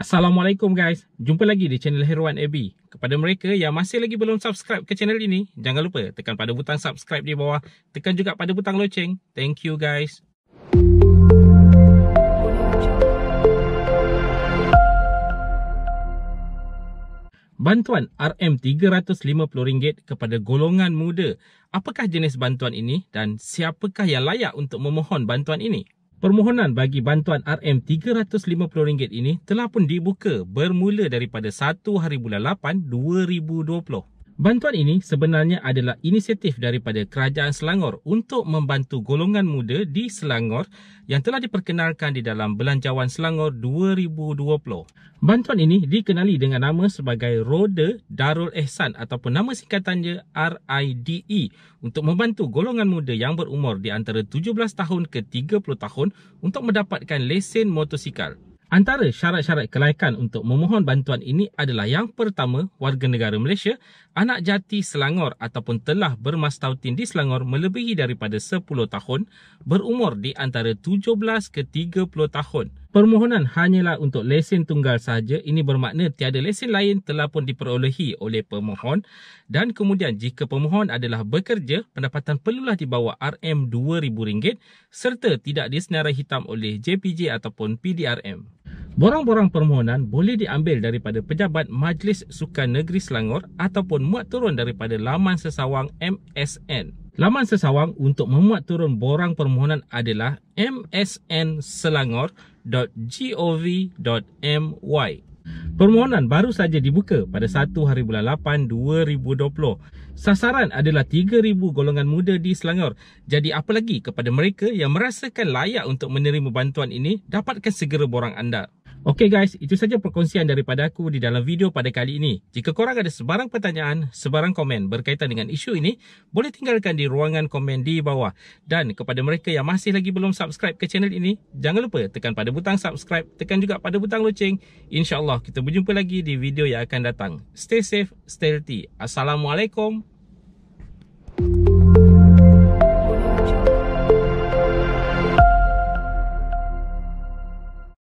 Assalamualaikum guys. Jumpa lagi di channel Heroan AB. Kepada mereka yang masih lagi belum subscribe ke channel ini, jangan lupa tekan pada butang subscribe di bawah. Tekan juga pada butang loceng. Thank you guys. Bantuan RM350 kepada golongan muda. Apakah jenis bantuan ini dan siapakah yang layak untuk memohon bantuan ini? Permohonan bagi bantuan RM350 ini telah pun dibuka bermula daripada 1 hari bulan 8 2020. Bantuan ini sebenarnya adalah inisiatif daripada Kerajaan Selangor untuk membantu golongan muda di Selangor yang telah diperkenalkan di dalam Belanjawan Selangor 2020. Bantuan ini dikenali dengan nama sebagai Roda Darul Ehsan ataupun nama singkatannya RIDE untuk membantu golongan muda yang berumur di antara 17 tahun ke 30 tahun untuk mendapatkan lesen motosikal. Antara syarat-syarat kelayakan untuk memohon bantuan ini adalah yang pertama, warga negara Malaysia, anak jati Selangor ataupun telah bermastautin di Selangor melebihi daripada 10 tahun, berumur di antara 17 ke 30 tahun. Permohonan hanyalah untuk lesen tunggal sahaja, ini bermakna tiada lesen lain telah pun diperolehi oleh pemohon dan kemudian jika pemohon adalah bekerja, pendapatan perlulah di bawah RM2,000 serta tidak disenarai hitam oleh JPJ ataupun PDRM. Borang-borang permohonan boleh diambil daripada Pejabat Majlis Sukan Negeri Selangor ataupun muat turun daripada laman sesawang MSN. Laman sesawang untuk memuat turun borang permohonan adalah msnselangor.gov.my. Permohonan baru saja dibuka pada 1 hari bulan 8 2020. Sasaran adalah 3000 golongan muda di Selangor. Jadi apa lagi kepada mereka yang merasakan layak untuk menerima bantuan ini, dapatkan segera borang anda. Okay guys, itu saja perkongsian daripada aku di dalam video pada kali ini. Jika korang ada sebarang pertanyaan, sebarang komen berkaitan dengan isu ini, boleh tinggalkan di ruangan komen di bawah. Dan kepada mereka yang masih lagi belum subscribe ke channel ini, jangan lupa tekan pada butang subscribe, tekan juga pada butang loceng. InsyaAllah kita berjumpa lagi di video yang akan datang. Stay safe, stay healthy. Assalamualaikum